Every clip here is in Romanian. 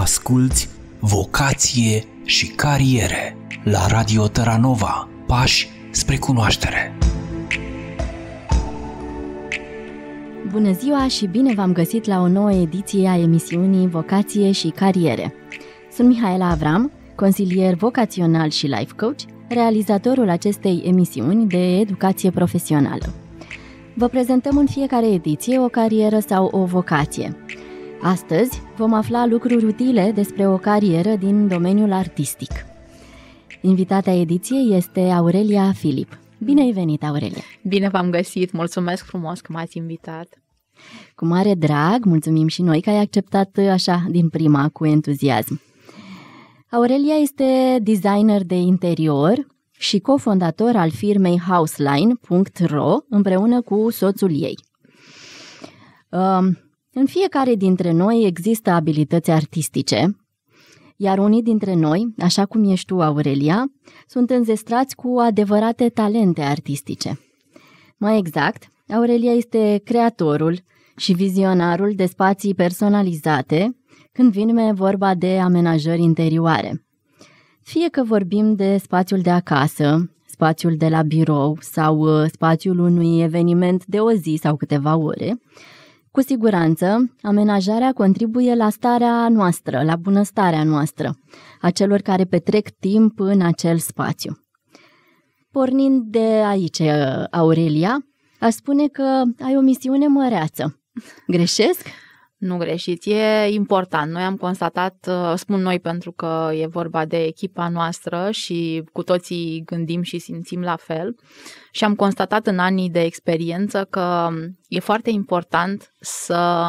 Asculți Vocație și Cariere la Radio Terranova. Pași spre cunoaștere. Bună ziua și bine v-am găsit la o nouă ediție a emisiunii Vocație și Cariere. Sunt Mihaela Avram, consilier vocațional și life coach, realizatorul acestei emisiuni de educație profesională. Vă prezentăm în fiecare ediție o carieră sau o vocație – Astăzi vom afla lucruri utile despre o carieră din domeniul artistic. Invitata ediției este Aurelia Filip. Bine ai venit, Aurelia! Bine v-am găsit! Mulțumesc frumos că m-ați invitat! Cu mare drag, mulțumim și noi că ai acceptat așa din prima cu entuziasm. Aurelia este designer de interior și cofondator al firmei Houseline.ro împreună cu soțul ei. Um, în fiecare dintre noi există abilități artistice, iar unii dintre noi, așa cum ești tu, Aurelia, sunt înzestrați cu adevărate talente artistice. Mai exact, Aurelia este creatorul și vizionarul de spații personalizate când vine vorba de amenajări interioare. Fie că vorbim de spațiul de acasă, spațiul de la birou sau uh, spațiul unui eveniment de o zi sau câteva ore, cu siguranță, amenajarea contribuie la starea noastră, la bunăstarea noastră, a celor care petrec timp în acel spațiu. Pornind de aici, Aurelia, aș spune că ai o misiune măreață. Greșesc? Nu greșiți, e important. Noi am constatat, uh, spun noi pentru că e vorba de echipa noastră și cu toții gândim și simțim la fel, și am constatat în anii de experiență că um, e foarte important să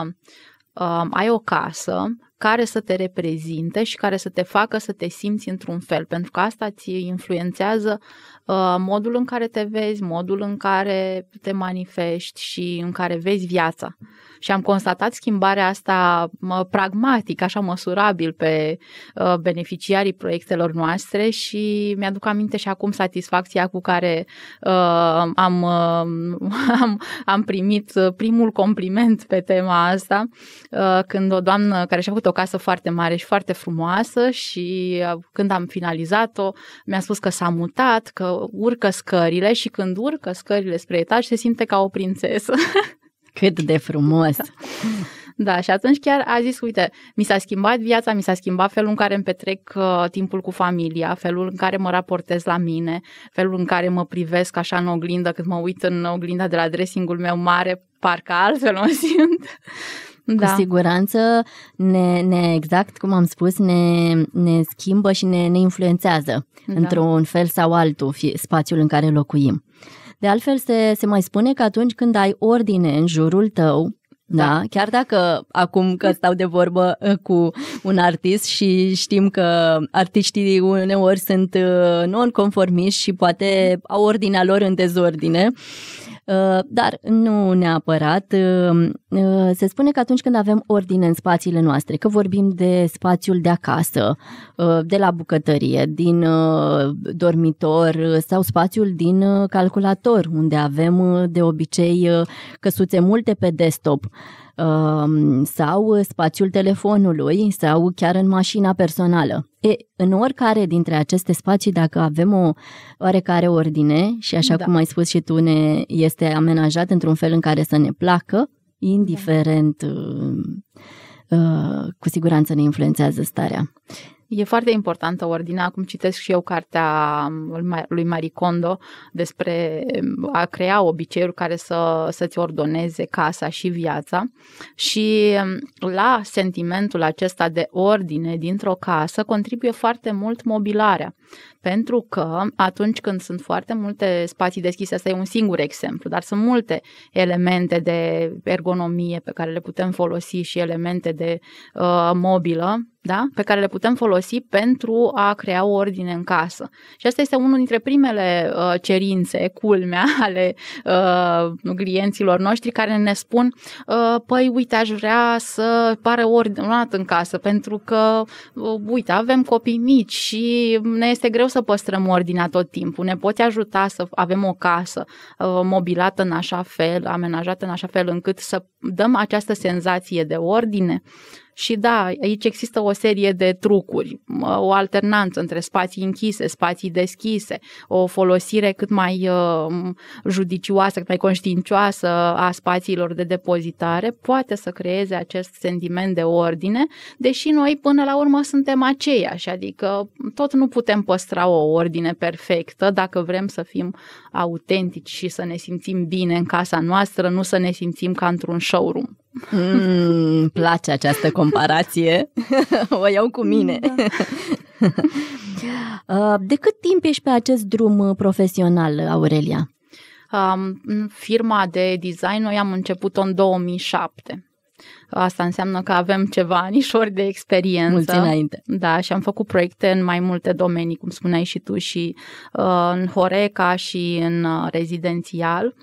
um, ai o casă care să te reprezinte și care să te facă să te simți într-un fel, pentru că asta ți influențează Uh, modul în care te vezi, modul în care te manifesti și în care vezi viața. Și am constatat schimbarea asta pragmatic, așa măsurabil pe uh, beneficiarii proiectelor noastre și mi-aduc aminte și acum satisfacția cu care uh, am, am, am primit primul compliment pe tema asta, când o doamnă care și-a făcut o casă foarte mare și foarte frumoasă și când am finalizat-o, mi-a spus că s-a mutat, că urcă scările și când urcă scările spre etaj se simte ca o prințesă. Cât de frumos! Da. da, și atunci chiar a zis, uite, mi s-a schimbat viața, mi s-a schimbat felul în care îmi petrec uh, timpul cu familia, felul în care mă raportez la mine, felul în care mă privesc așa în oglindă, când mă uit în oglinda de la dressingul meu mare, parcă altfel mă simt. Da. Cu siguranță, ne, ne exact cum am spus, ne, ne schimbă și ne, ne influențează da. într-un fel sau altul fie, spațiul în care locuim. De altfel, se, se mai spune că atunci când ai ordine în jurul tău, da. da, chiar dacă acum că stau de vorbă uh, cu un artist și știm că artiștii uneori sunt uh, non și poate au ordinea lor în dezordine, uh, Uh, dar nu neapărat. Uh, uh, se spune că atunci când avem ordine în spațiile noastre, că vorbim de spațiul de acasă, de la bucătărie, din dormitor sau spațiul din calculator, unde avem de obicei căsuțe multe pe desktop, sau uh, spațiul telefonului sau chiar în mașina personală. E, în oricare dintre aceste spații, dacă avem o oarecare ordine și așa da. cum ai spus și tu, ne este amenajat într-un fel în care să ne placă, indiferent da. uh, cu siguranță ne influențează starea. E foarte importantă ordinea. Acum citesc și eu cartea um, lui Marie Kondo despre um, a crea obiceiuri care să, să-ți ordoneze casa și viața. Și um, la sentimentul acesta de ordine dintr-o casă contribuie foarte mult mobilarea pentru că atunci când sunt foarte multe spații deschise, asta e un singur exemplu, dar sunt multe elemente de ergonomie pe care le putem folosi și elemente de uh, mobilă da? pe care le putem folosi pentru a crea o ordine în casă. Și asta este unul dintre primele uh, cerințe, culmea, ale uh, clienților noștri care ne spun, uh, păi uite, aș vrea să pare ordinat în casă, pentru că, uh, uite, avem copii mici și ne este greu să să păstrăm ordinea tot timpul, ne poți ajuta să avem o casă uh, mobilată în așa fel, amenajată în așa fel încât să dăm această senzație de ordine. Și da, aici există o serie de trucuri, o alternanță între spații închise, spații deschise, o folosire cât mai uh, judicioasă, cât mai conștiincioasă a spațiilor de depozitare, poate să creeze acest sentiment de ordine, deși noi până la urmă suntem aceiași, adică tot nu putem păstra o ordine perfectă dacă vrem să fim autentici și să ne simțim bine în casa noastră, nu să ne simțim ca într-un showroom. Mm, place această comparație. o iau cu mine. Mm, da. Uh, de cât timp ești pe acest drum uh, profesional, Aurelia? Um, firma de design noi am început-o în 2007. Asta înseamnă că avem ceva anișori de experiență. Mulți înainte. Da, și am făcut proiecte în mai multe domenii, cum spuneai și tu, și uh, în Horeca și în uh, rezidențial.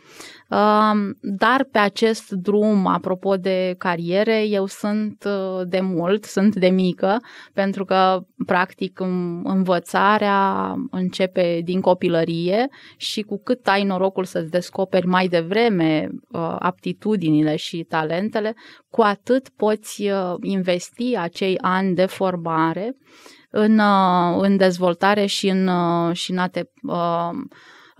Dar pe acest drum, apropo de cariere, eu sunt uh, de mult, sunt de mică, pentru că, practic, învățarea începe din copilărie și cu cât ai norocul să-ți descoperi mai devreme uh, aptitudinile și talentele, cu atât poți uh, investi acei ani de formare în, în dezvoltare și în, și în a te uh,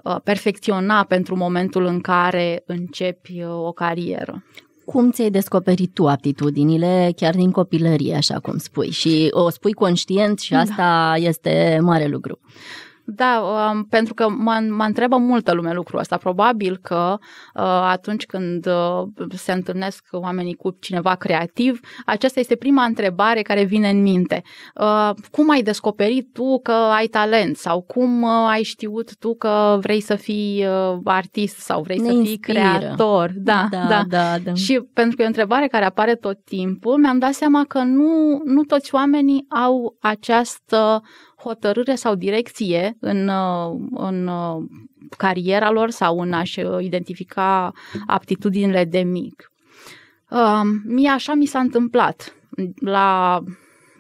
Uh, perfecționa pentru momentul în care începi uh, o carieră. Cum ți-ai descoperit tu aptitudinile chiar din copilărie, așa cum spui? Și o spui conștient și da. asta da. este mare lucru. Da, um, pentru că mă, mă întrebă multă lume lucrul ăsta. Probabil că uh, atunci când uh, se întâlnesc oamenii cu cineva creativ, aceasta este prima întrebare care vine în minte. Uh, cum ai descoperit tu că ai talent sau cum uh, ai știut tu că vrei să fii uh, artist sau vrei ne să inspiră. fii creator? Da, da, da. da, da. Și pentru că e o întrebare care apare tot timpul, mi-am dat seama că nu, nu toți oamenii au această hotărâre sau direcție în, uh, în uh, cariera lor sau în a-și uh, identifica aptitudinile de mic. Mie așa mi s-a întâmplat. La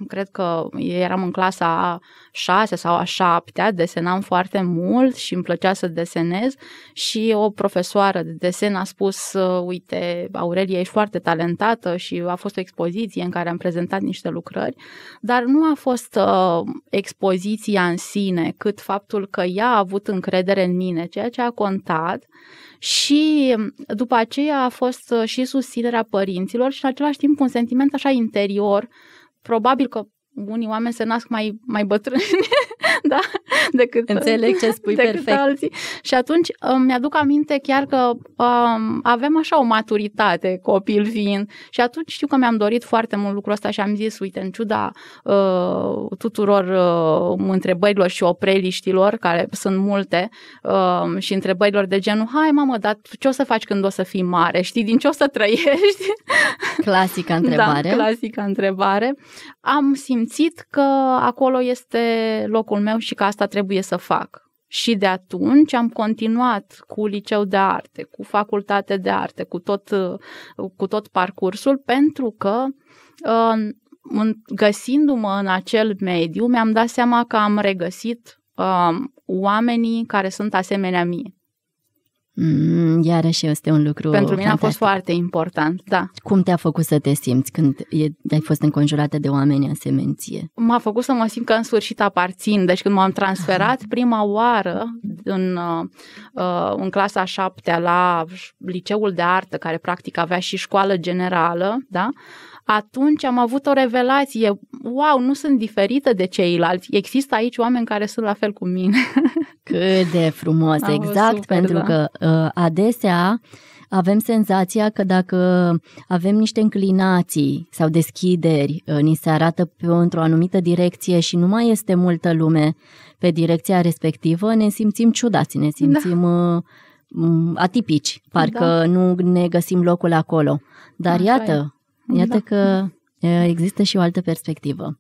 cred că eram în clasa a 6 sau a 7 desenam foarte mult și îmi plăcea să desenez și o profesoară de desen a spus, uh, uite, Aurelia, ești foarte talentată și a fost o expoziție în care am prezentat niște lucrări, dar nu a fost uh, expoziția în sine, cât faptul că ea a avut încredere în mine, ceea ce a contat și după aceea a fost uh, și susținerea părinților și în același timp un sentiment așa interior uh, probabil că unii oameni se nasc mai, mai bătrâni da? decât, Înțeleg ce spui decât perfect. alții. Și atunci mi-aduc aminte chiar că um, avem așa o maturitate copil fiind și atunci știu că mi-am dorit foarte mult lucrul ăsta și am zis, uite, în ciuda uh, tuturor uh, întrebărilor și opreliștilor, care sunt multe, uh, și întrebărilor de genul, hai mamă, dar ce o să faci când o să fii mare? Știi, din ce o să trăiești? Clasica da, întrebare. Da, clasica întrebare. Am simțit simțit că acolo este locul meu și că asta trebuie să fac. Și de atunci am continuat cu liceu de arte, cu facultate de arte, cu tot, cu tot parcursul, pentru că uh, găsindu-mă în acel mediu, mi-am dat seama că am regăsit uh, oamenii care sunt asemenea mie. Mm, iarăși este un lucru Pentru mine fantastic. a fost foarte important, da. Cum te-a făcut să te simți când e, ai fost înconjurată de oameni semenție? M-a făcut să mă simt că în sfârșit aparțin. Deci când m-am transferat Aha. prima oară în, uh, în clasa șaptea la liceul de artă, care practic avea și școală generală, da? atunci am avut o revelație. Wow, nu sunt diferită de ceilalți. Există aici oameni care sunt la fel cu mine. Cât de frumos, exact, super, pentru da. că uh, adesea avem senzația că dacă avem niște înclinații sau deschideri, uh, ni se arată pe într-o anumită direcție și nu mai este multă lume pe direcția respectivă, ne simțim ciudați, ne da. simțim da. atipici, parcă da. nu ne găsim locul acolo. Dar Așa iată, Iată da. că există și o altă perspectivă.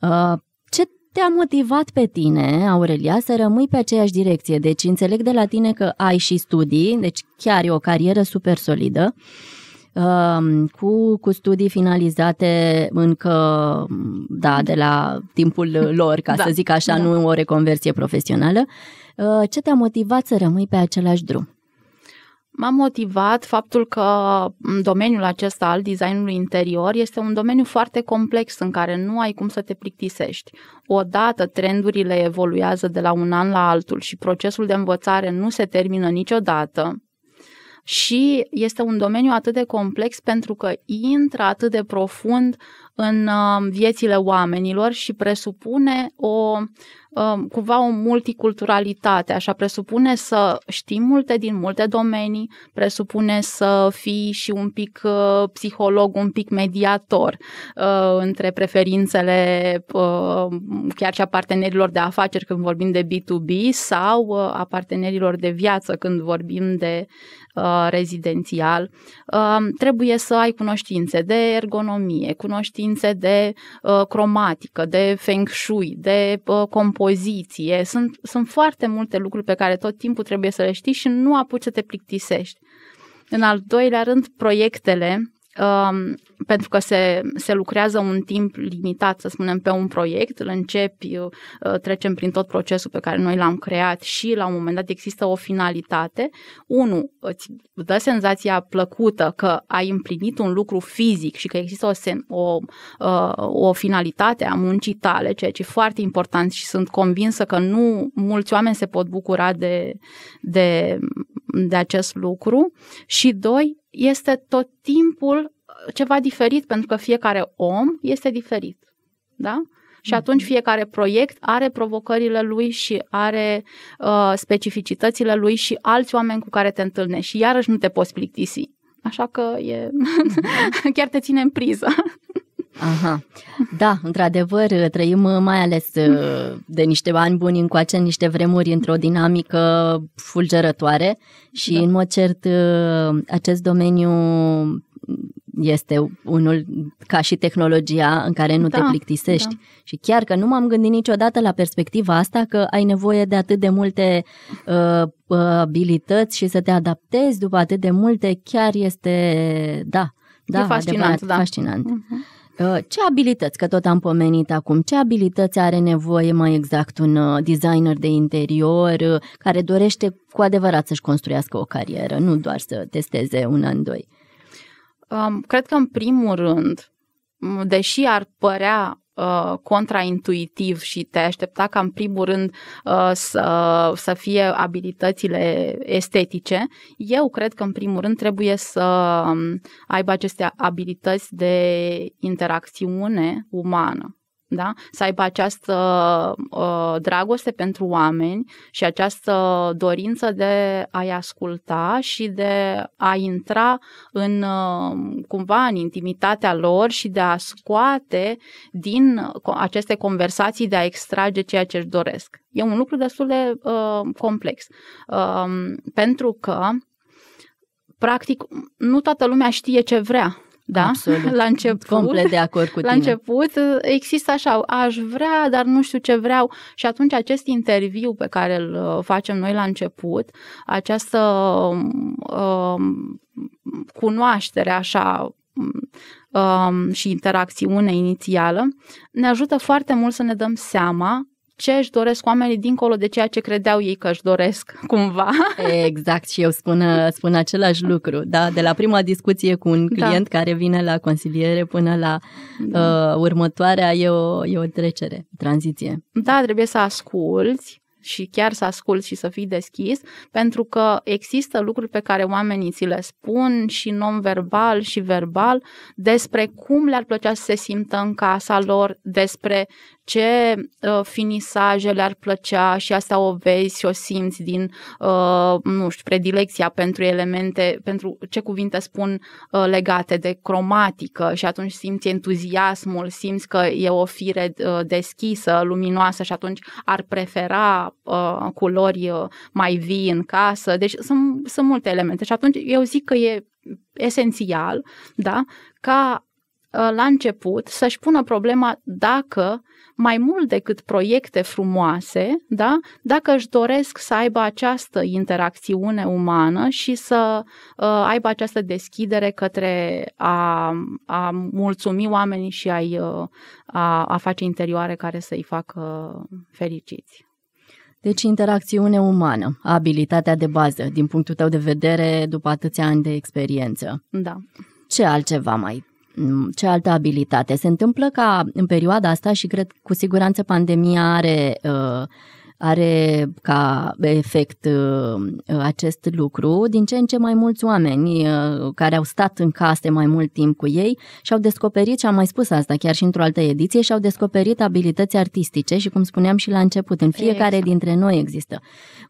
Uh, ce te-a motivat pe tine, Aurelia, să rămâi pe aceeași direcție? Deci înțeleg de la tine că ai și studii, deci chiar e o carieră super solidă, um, cu, cu studii finalizate încă, da, de la timpul lor, ca da. să zic așa, da. nu o reconversie profesională. Uh, ce te-a motivat să rămâi pe același drum? M-a motivat faptul că domeniul acesta al designului interior este un domeniu foarte complex în care nu ai cum să te plictisești. Odată trendurile evoluează de la un an la altul și procesul de învățare nu se termină niciodată, și este un domeniu atât de complex pentru că intră atât de profund în uh, viețile oamenilor și presupune o Um, cumva o multiculturalitate, așa presupune să știi multe din multe domenii, presupune să fii și un pic uh, psiholog, un pic mediator uh, între preferințele uh, chiar și a partenerilor de afaceri când vorbim de B2B sau a partenerilor de viață când vorbim de Uh, rezidențial, uh, trebuie să ai cunoștințe de ergonomie, cunoștințe de uh, cromatică, de feng shui, de compoziție. Sunt, sunt foarte multe lucruri pe care tot timpul trebuie să le știi și nu apuci să te plictisești. În al doilea rând, proiectele um, pentru că se, se lucrează un timp limitat, să spunem, pe un proiect, îl începi, uh, trecem prin tot procesul pe care noi l-am creat și la un moment dat există o finalitate. Unu, îți dă senzația plăcută că ai împlinit un lucru fizic și că există o, sen, o, uh, o finalitate a muncii tale, ceea ce e foarte important și sunt convinsă că nu mulți oameni se pot bucura de, de, de acest lucru. Și doi, este tot timpul ceva diferit, pentru că fiecare om este diferit. Da? Și mm-hmm. atunci fiecare proiect are provocările lui și are uh, specificitățile lui și alți oameni cu care te întâlnești. Și iarăși nu te poți plictisi. Așa că e... chiar te ține în priză. Aha. Da, într-adevăr, trăim uh, mai ales uh, de niște ani buni încoace, niște vremuri într-o dinamică fulgerătoare și, da. în mod cert, uh, acest domeniu este unul ca și tehnologia în care nu da, te plictisești. Da. Și chiar că nu m-am gândit niciodată la perspectiva asta că ai nevoie de atât de multe uh, uh abilități și să te adaptezi după atât de multe, chiar este, da, da, e fascinant. Adevărat, da. fascinant. Uh-huh. Ce abilități, că tot am pomenit acum, ce abilități are nevoie mai exact un uh, designer de interior uh, care dorește cu adevărat să-și construiască o carieră, nu doar să testeze un an, doi? um, cred că în primul rând, deși ar părea uh, contraintuitiv și te aștepta ca în primul rând uh, să, să fie abilitățile estetice, eu cred că în primul rând trebuie să um, aibă aceste abilități de interacțiune umană da? să aibă această uh, dragoste pentru oameni și această dorință de a-i asculta și de a intra în uh, cumva în intimitatea lor și de a scoate din aceste conversații de a extrage ceea ce își doresc. E un lucru destul de uh, complex, uh, pentru că practic nu toată lumea știe ce vrea da? Absolut. La început. Complet de acord cu tine. La început uh, există așa, aș vrea, dar nu știu ce vreau. Și atunci acest interviu pe care îl uh, facem noi la început, această um, cunoaștere așa um, și interacțiune inițială, ne ajută foarte mult să ne dăm seama ce își doresc oamenii dincolo de ceea ce credeau ei că își doresc, cumva. Exact, și eu spun, uh, spun același lucru, da? De la prima discuție cu un da. client da. care vine la consiliere până la da. uh, următoarea e o, e o trecere, tranziție. Da, trebuie să asculți, și chiar să asculți și să fii deschis, pentru că există lucruri pe care oamenii ți le spun și non-verbal și verbal despre cum le-ar plăcea să se simtă în casa lor, despre ce uh, finisaje le-ar plăcea și asta o vezi și o simți din, uh, nu știu, predilecția pentru elemente, pentru ce cuvinte spun uh, legate de cromatică și atunci simți entuziasmul, simți că e o fire uh, deschisă, luminoasă și atunci ar prefera uh, culori uh, mai vii în casă. Deci sunt, sunt multe elemente și atunci eu zic că e esențial, da, ca Uh, la început să-și pună problema dacă mai mult decât proiecte frumoase, da? dacă își doresc să aibă această interacțiune umană și să uh, aibă această deschidere către a, a mulțumi oamenii și a-i, uh, a, a face interioare care să-i facă fericiți. Deci interacțiune umană, abilitatea de bază, din punctul tău de vedere, după atâția ani de experiență. Da. Ce altceva mai ce altă abilitate. Se întâmplă ca în perioada asta și cred cu siguranță pandemia are uh, are ca efect uh, acest lucru. Din ce în ce mai mulți oameni uh, care au stat în case mai mult timp cu ei și-au descoperit, și am mai spus asta chiar și într-o altă ediție, și-au descoperit abilități artistice și cum spuneam și la început, în fiecare exact. dintre noi există.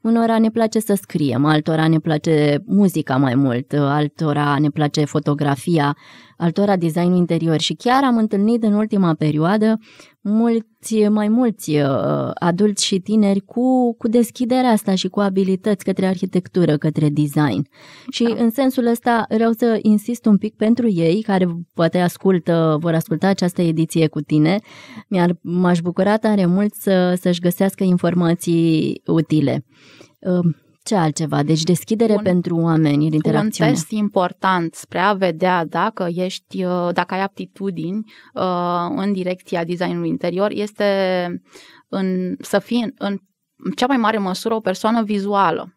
Unora ne place să scriem, altora ne place muzica mai mult, uh, altora ne place fotografia, altora designul interior și chiar am întâlnit în ultima perioadă mulți, mai mulți uh, adulți și tineri cu, cu deschiderea asta și cu abilități către arhitectură, către design. Și da. în sensul ăsta vreau să insist un pic pentru ei care poate ascultă, vor asculta această ediție cu tine. Mi-ar, m-aș bucura tare mult să, să-și găsească informații utile. Um, ce altceva. Deci deschidere un, pentru oameni interacțiune. Un test important spre a vedea dacă ești, uh, dacă ai aptitudini uh, în direcția designului interior este în, să fii în, în cea mai mare măsură o persoană vizuală.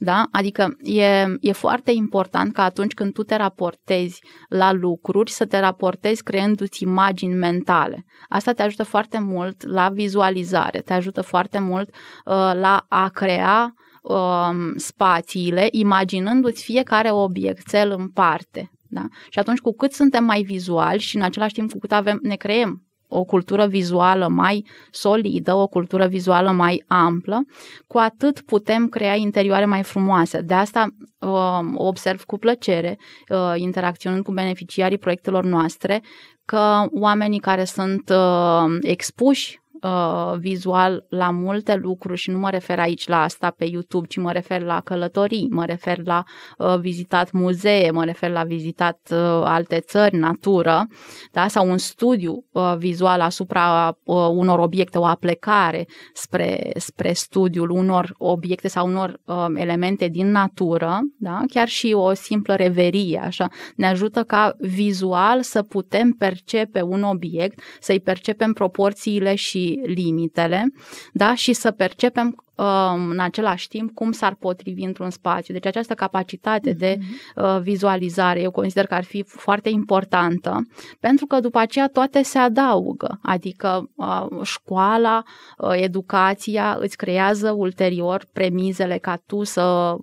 Da? Adică e, e foarte important ca atunci când tu te raportezi la lucruri să te raportezi creându-ți imagini mentale. Asta te ajută foarte mult la vizualizare, te ajută foarte mult uh, la a crea uh, um, spațiile, imaginându-ți fiecare obiectel în parte. Da? Și atunci, cu cât suntem mai vizuali și în același timp cu cât avem, ne creăm o cultură vizuală mai solidă, o cultură vizuală mai amplă, cu atât putem crea interioare mai frumoase. De asta uh, observ cu plăcere, uh, interacționând cu beneficiarii proiectelor noastre, că oamenii care sunt uh, expuși uh, vizual la multe lucruri și nu mă refer aici la asta pe YouTube, ci mă refer la călătorii, mă refer la uh, vizitat muzee, mă refer la vizitat uh, alte țări, natură, da? sau un studiu uh, vizual asupra uh, unor obiecte, o aplecare spre, spre studiul unor obiecte sau unor uh, elemente din natură, da? chiar și o simplă reverie, așa, ne ajută ca vizual să putem percepe un obiect, să-i percepem proporțiile și limitele da? și să percepem Um, în același timp cum s-ar potrivi într-un spațiu. Deci această capacitate mm-hmm. de mhm. uh, vizualizare eu consider că ar fi foarte importantă, pentru că după aceea toate se adaugă, adică uh, școala, uh, educația îți creează ulterior premizele ca tu să,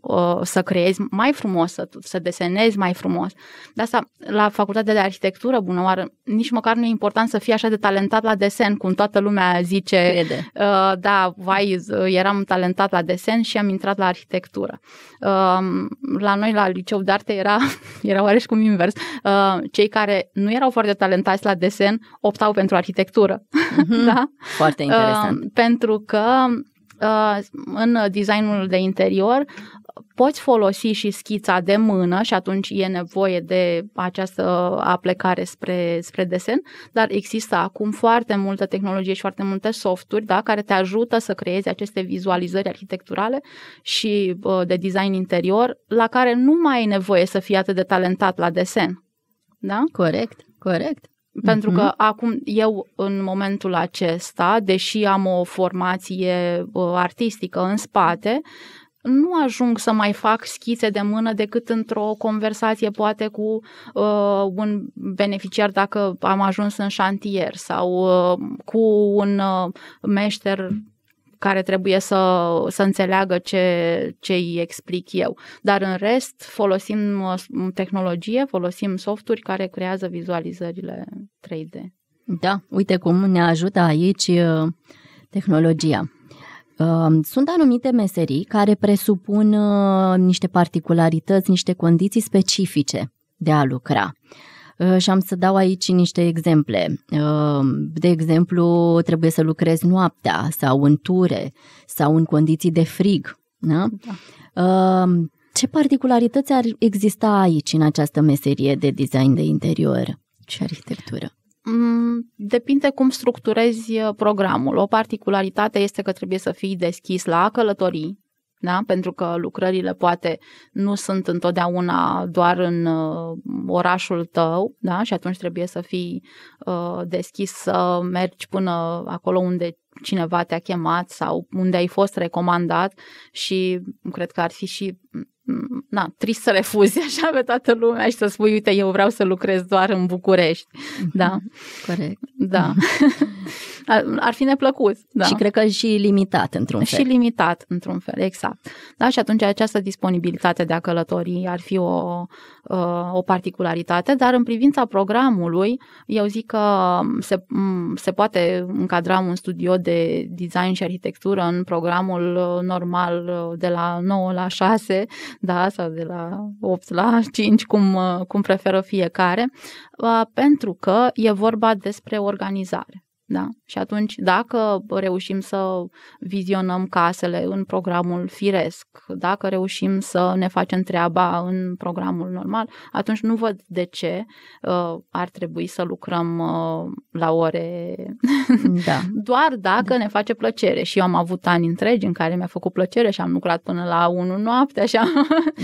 să creezi mai frumos, să, să desenezi mai frumos. De asta la facultatea de arhitectură, bună oară, nici măcar nu e important să fii așa de talentat la desen, cum toată lumea zice, Crede. da, vai, eram talentat la desen și am intrat la arhitectură. La noi, la liceu de arte, era, era oareși cum invers. Cei care nu erau foarte talentați la desen optau pentru arhitectură. Mm-hmm. da? Foarte interesant. Pentru că în designul de interior poți folosi și schița de mână și atunci e nevoie de această aplecare spre, spre desen, dar există acum foarte multă tehnologie și foarte multe softuri da, care te ajută să creezi aceste vizualizări arhitecturale și uh, de design interior la care nu mai ai nevoie să fii atât de talentat la desen. Da? Corect, corect. Pentru că uh-huh. acum eu în momentul acesta, deși am o formație uh, artistică în spate, nu ajung să mai fac schițe de mână decât într-o conversație poate cu uh, un beneficiar dacă am ajuns în șantier sau uh, cu un uh, meșter care trebuie să, să înțeleagă ce, ce îi explic eu. Dar în rest folosim uh, tehnologie, folosim softuri care creează vizualizările 3D. Da, uite cum ne ajută aici uh, tehnologia. Sunt anumite meserii care presupun uh, niște particularități, niște condiții specifice de a lucra. Uh, și am să dau aici niște exemple. Uh, de exemplu, trebuie să lucrezi noaptea sau în ture sau în condiții de frig. Da? Da. Ce particularități ar exista aici în această meserie de design de interior și arhitectură? Mm, depinde cum structurezi uh, programul. O particularitate este că trebuie să fii deschis la călătorii, da? pentru că lucrările poate nu sunt întotdeauna doar în uh, orașul tău da? și atunci trebuie să fii uh, deschis să mergi până acolo unde cineva te-a chemat sau unde ai fost recomandat și cred că ar fi și na, trist să refuzi așa pe toată lumea și să spui, uite, eu vreau să lucrez doar în București. Mhm. Da. Corect. Da. Mhm. Ar, ar fi neplăcut. Da. Și cred că și limitat într-un fel. Și limitat într-un fel, exact. Da, și atunci această disponibilitate de a călători ar fi o, ă, o particularitate, dar în privința programului, eu zic că se, se poate încadra un studio de design și arhitectură în programul normal ă, de la 9 la 6 da, sau de la 8 la 5, cum, cum preferă fiecare, pentru că e vorba despre organizare. Da? Și atunci, dacă reușim să vizionăm casele în programul firesc, dacă reușim să ne facem treaba în programul normal, atunci nu văd de ce uh, ar trebui să lucrăm uh, la ore. Da. Doar dacă da. ne face plăcere. Și eu am avut ani întregi în care mi-a făcut plăcere și am lucrat până la 1 noapte, așa.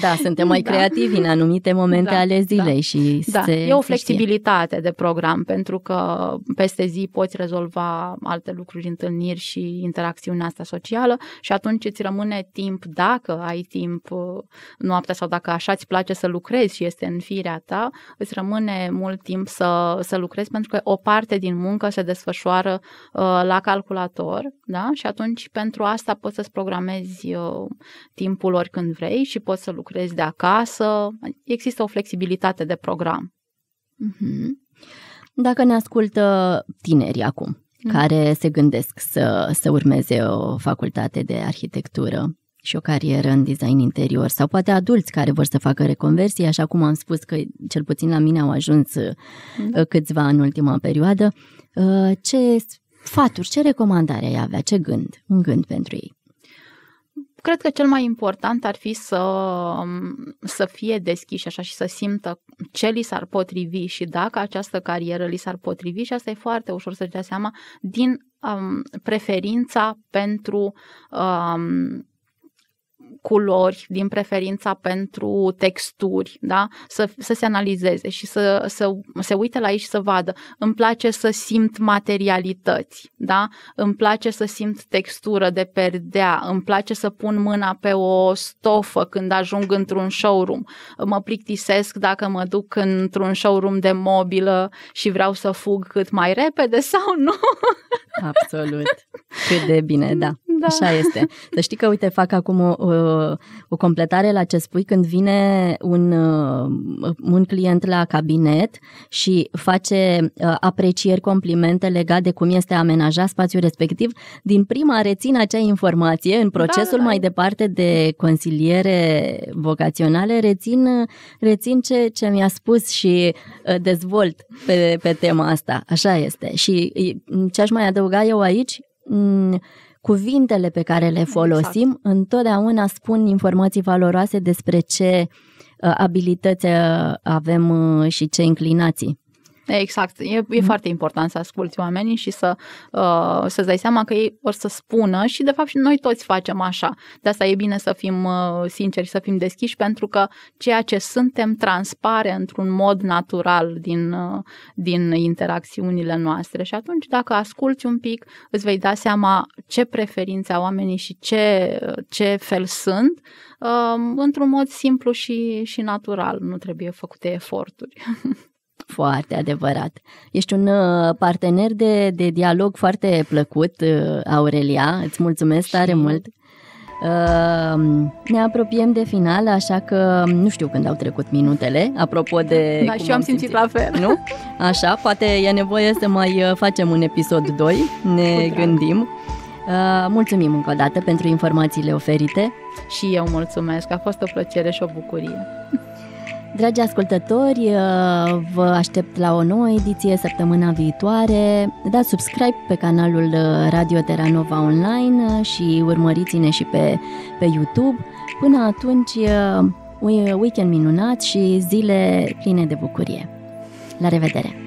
Da, suntem mai da. creativi în anumite momente da, ale da. zilei da. și da. se. E o flexibilitate de program, pentru că peste zi poți rezolva rezolva alte lucruri, întâlniri și interacțiunea asta socială și atunci îți rămâne timp, dacă ai timp uh, noaptea sau dacă așa îți place să lucrezi și este în firea ta, îți rămâne mult timp să, să lucrezi pentru că o parte din muncă se desfășoară uh, la calculator da? și atunci pentru asta poți să-ți programezi uh, timpul oricând vrei și poți să lucrezi de acasă. Există o flexibilitate de program. Mm-hmm dacă ne ascultă tinerii acum, mm. care se gândesc să, să urmeze o facultate de arhitectură și o carieră în design interior sau poate adulți care vor să facă reconversie, așa cum am spus că cel puțin la mine au ajuns uh, mm. Uh, câțiva în ultima perioadă, uh, ce sfaturi, ce recomandare ai avea, ce gând, un gând pentru ei? cred că cel mai important ar fi să, um, să fie deschiși așa și să simtă ce li s-ar potrivi și dacă această carieră li s-ar potrivi și asta e foarte ușor să-și dea seama din um, preferința pentru um, culori, din preferința pentru texturi, da? să, să se analizeze și să, să se uite la ei și să vadă. Îmi place să simt materialități, da? îmi place să simt textură de perdea, îmi place să pun mâna pe o stofă când ajung într-un showroom. Mă plictisesc dacă mă duc într-un showroom de mobilă și vreau să fug cât mai repede sau nu. Absolut. Cât de bine, da. da. Așa este. Să știi că, uite, fac acum o, uh, o o completare la ce spui când vine un, uh, un client la cabinet și face uh, aprecieri, complimente legate de cum este amenajat spațiul respectiv, din prima rețin acea informație în procesul da, da, da. mai departe de consiliere vocaționale, rețin, rețin ce, ce mi-a spus și uh, dezvolt pe, pe tema asta. Așa este. Și ce aș mai adăuga eu aici, mm, cuvintele pe care le exact. folosim exact. întotdeauna spun informații valoroase despre ce uh, abilități uh, avem uh, și ce inclinații. Exact, e, e mm. foarte important să asculti oamenii și să, uh, să-ți dai seama că ei vor să spună și de fapt și noi toți facem așa. De asta e bine să fim uh, sinceri, să fim deschiși pentru că ceea ce suntem transpare într-un mod natural din, uh, din interacțiunile noastre și atunci dacă asculti un pic îți vei da seama ce preferințe au oamenii și ce, ce fel sunt uh, într-un mod simplu și, și natural, nu trebuie făcute eforturi. Foarte adevărat. Ești un uh, partener de, de dialog foarte plăcut, uh, Aurelia. Îți mulțumesc și... tare mult. Um, ne apropiem de final, așa că um, nu știu când au trecut minutele, apropo de... Da, și eu am simțit, simțit la fel. Nu? Așa, poate e nevoie să mai uh, facem un episod 2, ne Cu gândim. Mulțumim încă o dată pentru informațiile oferite. Și eu mulțumesc, a fost o plăcere și o bucurie. Dragi ascultători, uh, vă aștept la o nouă ediție săptămâna viitoare. Dați subscribe pe canalul uh, Radio Nova Online uh, și urmăriți-ne și pe, pe YouTube. Până atunci, weekend minunat și zile pline de bucurie. La revedere!